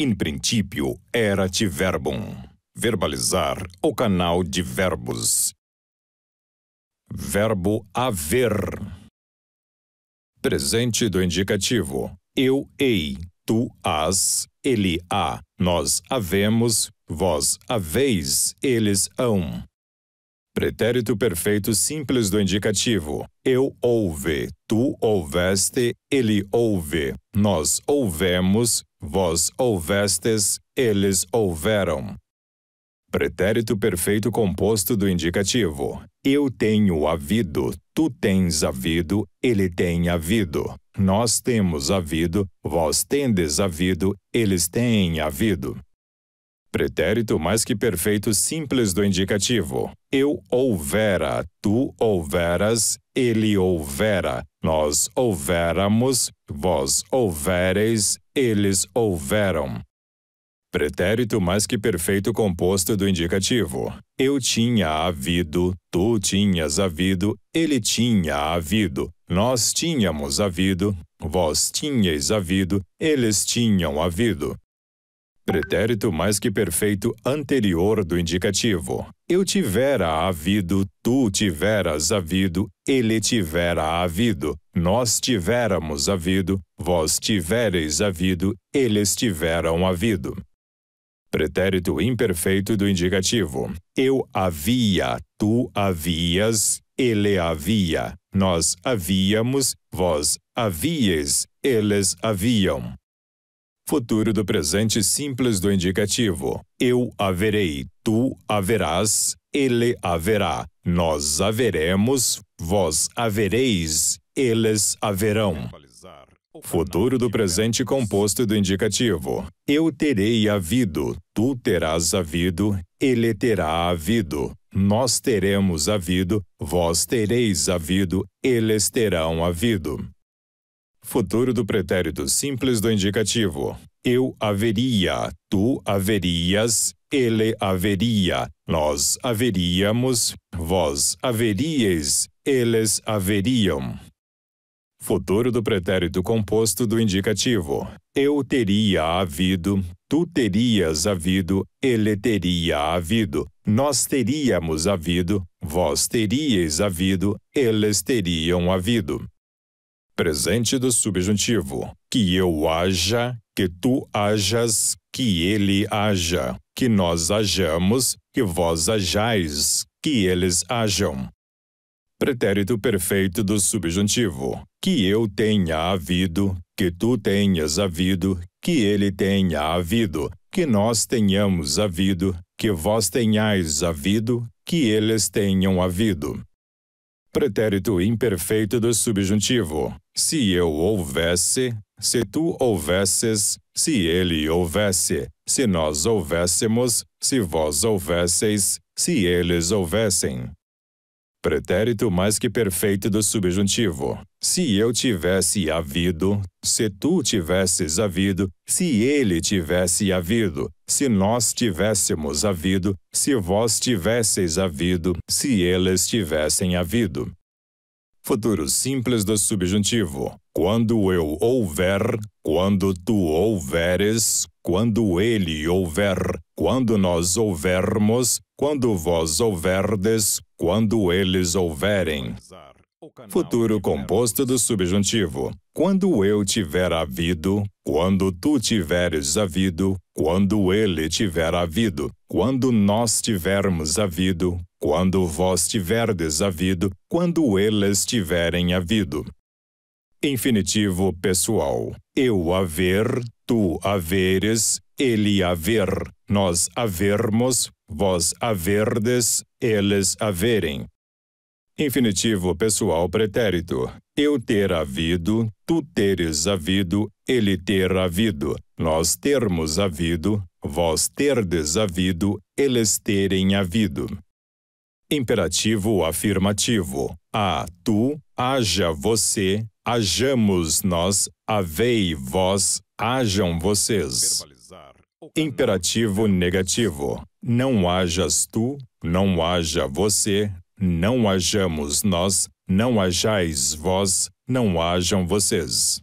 in principio erat verbum. Verbalizar o canal de verbos. Verbo haver. Presente do indicativo. Eu ei, tu as, ele a, nós havemos, vós haveis, eles hão. Pretérito perfeito simples do indicativo. Eu ouve, tu ouveste, ele ouve, nós ouvemos, vós ouvestes, eles ouveram. Pretérito perfeito composto do indicativo. Eu tenho havido, tu tens havido, ele tem havido. Nós temos havido, vós tendes havido, eles têm havido. Pretérito mais que perfeito simples do indicativo. Eu houvera, tu houveras, ele houvera, nós houvéramos, vós houvereis, eles houveram. Pretérito mais que perfeito composto do indicativo. Eu tinha havido, tu tinhas havido, ele tinha havido, nós tínhamos havido, vós tinhais havido, eles tinham havido pretérito mais que perfeito anterior do indicativo. Eu tivera havido, tu tiveras havido, ele tivera havido, nós tiveramos havido, vós tivereis havido, eles tiveram havido. Pretérito imperfeito do indicativo. Eu havia, tu havias, ele havia, nós havíamos, vós havíeis, eles haviam futuro do presente simples do indicativo. Eu haverei, tu haverás, ele haverá, nós haveremos, vós havereis, eles haverão. Futuro do presente composto do indicativo. Eu terei havido, tu terás havido, ele terá havido. Nós teremos havido, vós tereis havido, eles terão havido. Futuro do pretérito simples do indicativo. Eu haveria, tu haverias, ele haveria, nós haveríamos, vós haveríeis, eles haveriam. Futuro do pretérito composto do indicativo. Eu teria havido, tu terias havido, ele teria havido, nós teríamos havido, vós teríeis havido, eles teriam havido presente do subjuntivo. Que eu haja, que tu hajas, que ele haja, que nós hajamos, que vós hajais, que eles hajam. Pretérito perfeito do subjuntivo. Que eu tenha havido, que tu tenhas havido, que ele tenha havido, que nós tenhamos havido, que vós tenhais havido, que eles tenham havido pretérito imperfeito do subjuntivo. Se eu houvesse, se tu houvesses, se ele houvesse, se nós houvéssemos, se vós houvesseis, se eles houvessem pretérito mais que perfeito do subjuntivo. Se eu tivesse havido, se tu tivesses havido, se ele tivesse havido, se nós tivéssemos havido, se vós tivesseis havido, se eles tivessem havido futuro simples do subjuntivo. Quando eu houver, quando tu houveres, quando ele houver, quando nós houvermos, quando vós houverdes, quando eles houverem futuro composto do subjuntivo. Quando eu tiver havido, quando tu tiveres havido, quando ele tiver havido, quando nós tivermos havido, quando vós tiverdes havido, quando eles tiverem havido. Infinitivo pessoal. Eu haver, tu haveres, ele haver, nós havermos, vós haverdes, eles haverem. Infinitivo pessoal pretérito. Eu ter havido, tu teres havido, ele ter havido, nós termos havido, vós terdes havido, eles terem havido. Imperativo afirmativo. A tu, haja você, hajamos nós, havei vós, hajam vocês. Imperativo negativo. Não hajas tu, não haja você, não hajamos nós, não hajais vós, não hajam vocês.